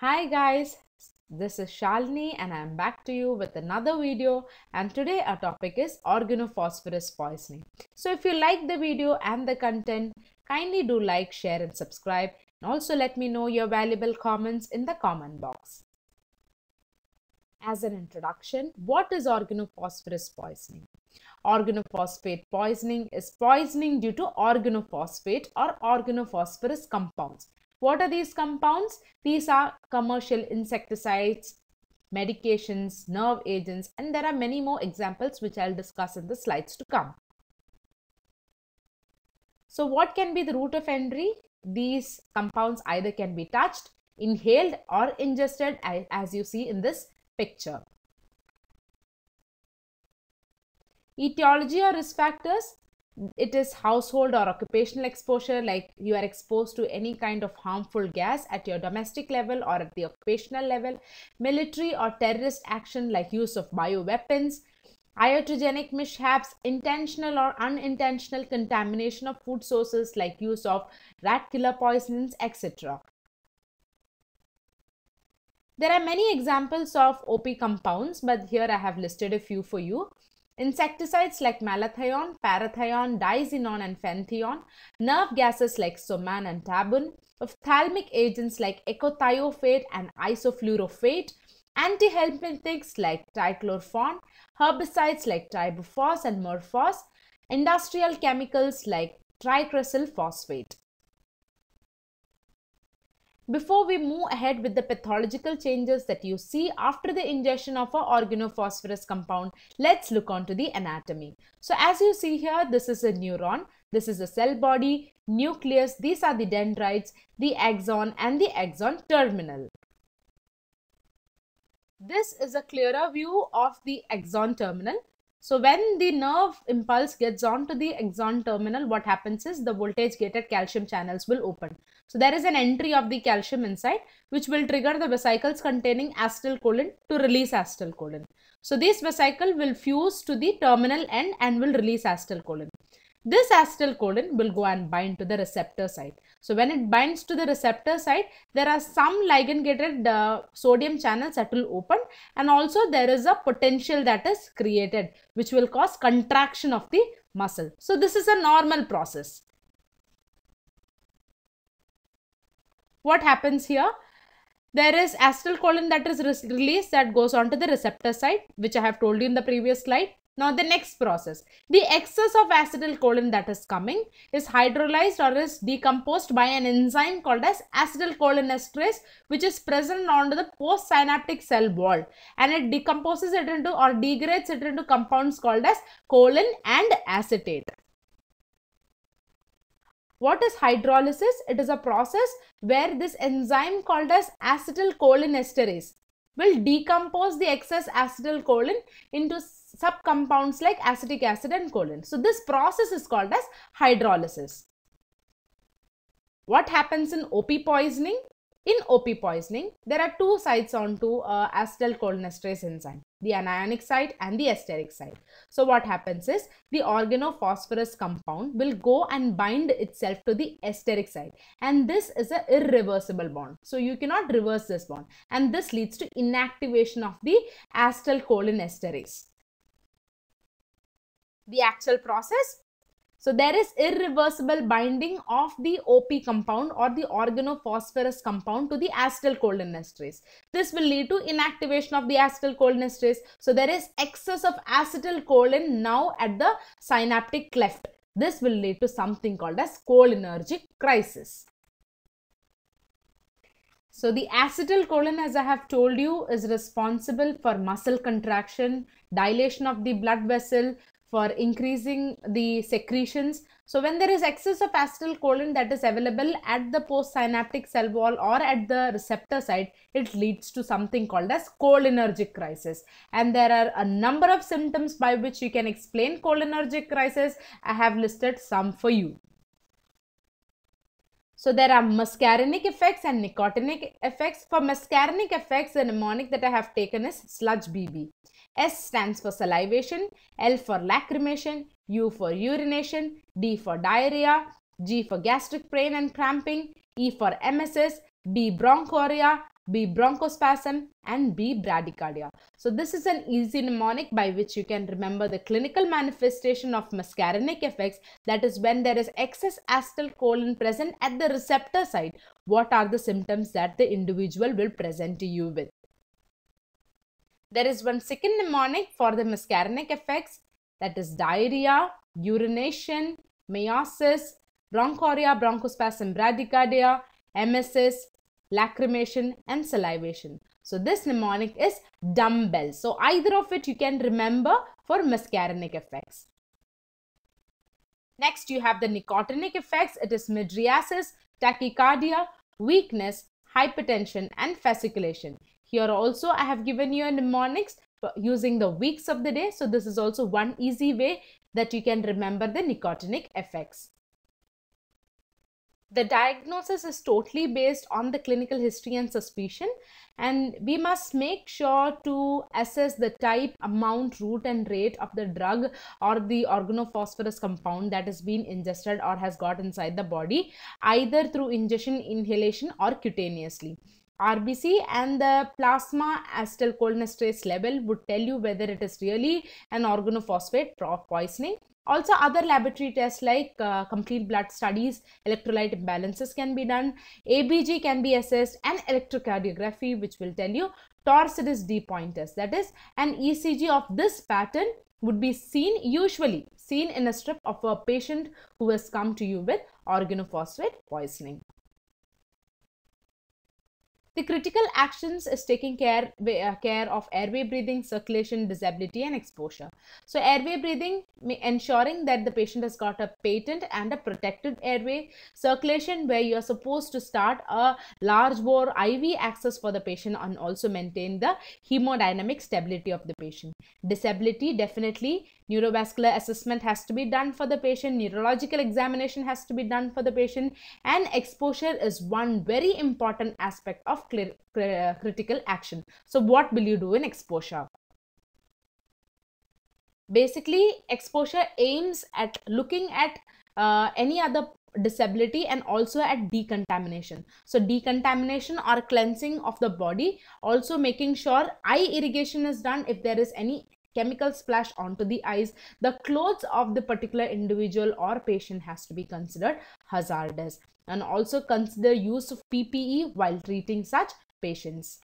Hi guys, this is Shalini and I am back to you with another video and today our topic is organophosphorus poisoning. So if you like the video and the content, kindly do like, share and subscribe and also let me know your valuable comments in the comment box. As an introduction, what is organophosphorus poisoning? Organophosphate poisoning is poisoning due to organophosphate or organophosphorus compounds what are these compounds? These are commercial insecticides, medications, nerve agents, and there are many more examples which I'll discuss in the slides to come. So what can be the route of entry? These compounds either can be touched, inhaled or ingested as you see in this picture. Etiology or risk factors? it is household or occupational exposure like you are exposed to any kind of harmful gas at your domestic level or at the occupational level military or terrorist action like use of bioweapons iatrogenic mishaps intentional or unintentional contamination of food sources like use of rat killer poisons etc there are many examples of op compounds but here i have listed a few for you Insecticides like malathion, parathion, diazinon and fenthion, nerve gases like soman and tabun, ophthalmic agents like ecotiophate and isofluorophate, antihelminthics like trichlorphan, herbicides like tribufos and morphos, industrial chemicals like tricrysyl phosphate. Before we move ahead with the pathological changes that you see after the ingestion of a organophosphorus compound, let's look onto the anatomy. So as you see here, this is a neuron, this is a cell body, nucleus, these are the dendrites, the axon and the axon terminal. This is a clearer view of the axon terminal. So when the nerve impulse gets onto the axon terminal, what happens is the voltage gated calcium channels will open. So there is an entry of the calcium inside, which will trigger the vesicles containing acetylcholine to release acetylcholine. So this vesicle will fuse to the terminal end and will release acetylcholine this acetylcholine will go and bind to the receptor site. So when it binds to the receptor site, there are some ligand-gated uh, sodium channels that will open and also there is a potential that is created which will cause contraction of the muscle. So this is a normal process. What happens here? there is acetylcholine that is released that goes on to the receptor site which I have told you in the previous slide. Now the next process, the excess of acetylcholine that is coming is hydrolyzed or is decomposed by an enzyme called as acetylcholinesterase which is present on the postsynaptic cell wall and it decomposes it into or degrades it into compounds called as choline and acetate. What is hydrolysis? It is a process where this enzyme called as acetylcholinesterase will decompose the excess acetylcholine into subcompounds like acetic acid and choline. So this process is called as hydrolysis. What happens in OP poisoning? In OP poisoning, there are two sites onto uh, acetyl enzyme, the anionic site and the esteric site. So what happens is the organophosphorus compound will go and bind itself to the esteric site and this is an irreversible bond. So you cannot reverse this bond and this leads to inactivation of the acetylcholinesterase the actual process. So there is irreversible binding of the OP compound or the organophosphorus compound to the acetylcholinesterase. This will lead to inactivation of the acetylcholinesterase. So there is excess of acetylcholine now at the synaptic cleft. This will lead to something called as cholinergic crisis. So the acetylcholine as I have told you is responsible for muscle contraction, dilation of the blood vessel, for increasing the secretions. So when there is excess of acetylcholine that is available at the postsynaptic cell wall or at the receptor site, it leads to something called as cholinergic crisis. And there are a number of symptoms by which you can explain cholinergic crisis. I have listed some for you. So there are muscarinic effects and nicotinic effects. For muscarinic effects, the mnemonic that I have taken is sludge BB. S stands for salivation, L for lacrimation, U for urination, D for diarrhea, G for gastric pain and cramping, E for emesis, B bronchorrhea, B bronchospasm and B bradycardia. So this is an easy mnemonic by which you can remember the clinical manifestation of muscarinic effects that is when there is excess acetylcholine present at the receptor site. What are the symptoms that the individual will present to you with? There is one second mnemonic for the muscarinic effects that is diarrhea, urination, meiosis, bronchorrhea, bronchospasm, bradycardia, emesis, lacrimation and salivation. So this mnemonic is dumbbell. So either of it you can remember for muscarinic effects. Next you have the nicotinic effects. It is midriasis, tachycardia, weakness, hypertension and fasciculation. Here also I have given you a mnemonics using the weeks of the day. So this is also one easy way that you can remember the nicotinic effects. The diagnosis is totally based on the clinical history and suspicion and we must make sure to assess the type, amount, route and rate of the drug or the organophosphorus compound that is being ingested or has got inside the body either through ingestion, inhalation or cutaneously. RBC and the plasma acetyl level would tell you whether it is really an organophosphate poisoning. Also other laboratory tests like uh, complete blood studies, electrolyte imbalances can be done, ABG can be assessed and electrocardiography which will tell you torsidus D pointers that is an ECG of this pattern would be seen usually seen in a strip of a patient who has come to you with organophosphate poisoning. The critical actions is taking care, uh, care of airway breathing, circulation, disability and exposure. So airway breathing, ensuring that the patient has got a patent and a protected airway. Circulation where you are supposed to start a large bore IV access for the patient and also maintain the hemodynamic stability of the patient. Disability definitely neurovascular assessment has to be done for the patient neurological examination has to be done for the patient and exposure is one very important aspect of clear, clear, uh, critical action so what will you do in exposure basically exposure aims at looking at uh, any other disability and also at decontamination. So decontamination or cleansing of the body, also making sure eye irrigation is done if there is any chemical splash onto the eyes, the clothes of the particular individual or patient has to be considered hazardous and also consider use of PPE while treating such patients.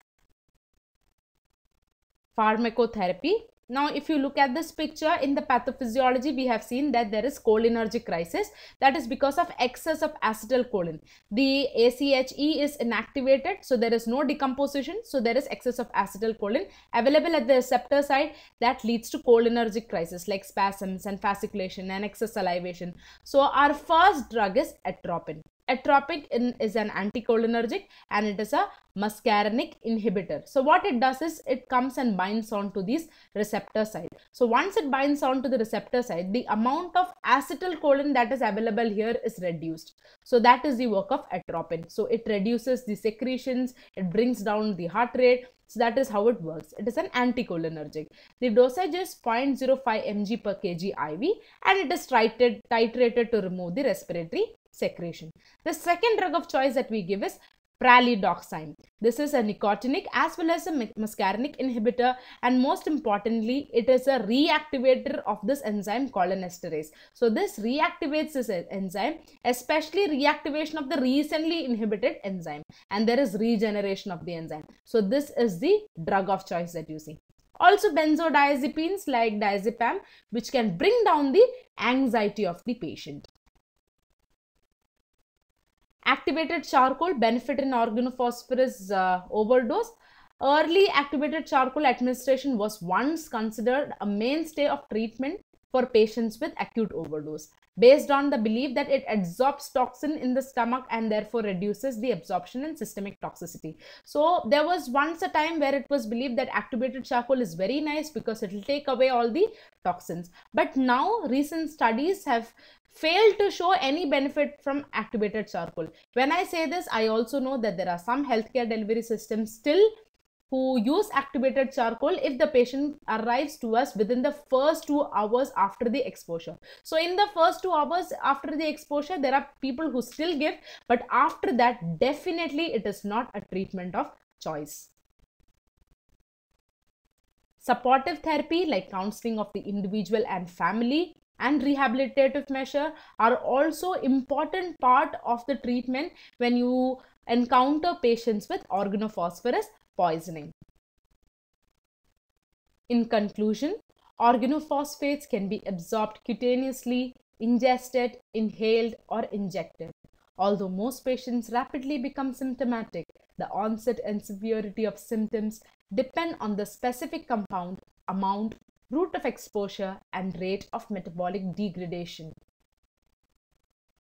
Pharmacotherapy now, if you look at this picture in the pathophysiology, we have seen that there is cholinergic crisis. That is because of excess of acetylcholine. The ACHE is inactivated, so there is no decomposition. So there is excess of acetylcholine available at the receptor side that leads to cholinergic crisis like spasms and fasciculation and excess salivation. So our first drug is atropine. Atropic is an anticholinergic and it is a muscarinic inhibitor. So what it does is it comes and binds on to this receptor site. So once it binds on to the receptor site, the amount of acetylcholine that is available here is reduced. So that is the work of atropine. So it reduces the secretions, it brings down the heart rate. So that is how it works. It is an anticholinergic. The dosage is 0.05 mg per kg IV and it is titrated, titrated to remove the respiratory secretion. The second drug of choice that we give is pralidoxime. This is a nicotinic as well as a muscarinic inhibitor and most importantly it is a reactivator of this enzyme cholinesterase. So this reactivates this enzyme especially reactivation of the recently inhibited enzyme and there is regeneration of the enzyme. So this is the drug of choice that you see. Also benzodiazepines like diazepam which can bring down the anxiety of the patient. Activated charcoal benefit in organophosphorus uh, overdose. Early activated charcoal administration was once considered a mainstay of treatment for patients with acute overdose based on the belief that it absorbs toxin in the stomach and therefore reduces the absorption and systemic toxicity. So there was once a time where it was believed that activated charcoal is very nice because it will take away all the toxins. But now recent studies have fail to show any benefit from activated charcoal. When I say this, I also know that there are some healthcare delivery systems still who use activated charcoal if the patient arrives to us within the first two hours after the exposure. So in the first two hours after the exposure, there are people who still give, but after that, definitely it is not a treatment of choice. Supportive therapy like counseling of the individual and family and rehabilitative measure are also important part of the treatment when you encounter patients with organophosphorus poisoning. In conclusion, organophosphates can be absorbed cutaneously, ingested, inhaled or injected. Although most patients rapidly become symptomatic, the onset and severity of symptoms depend on the specific compound, amount route of exposure, and rate of metabolic degradation.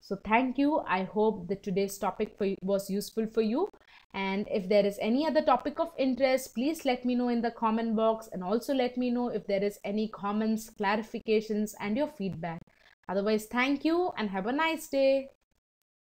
So thank you. I hope that today's topic was useful for you. And if there is any other topic of interest, please let me know in the comment box and also let me know if there is any comments, clarifications and your feedback. Otherwise, thank you and have a nice day.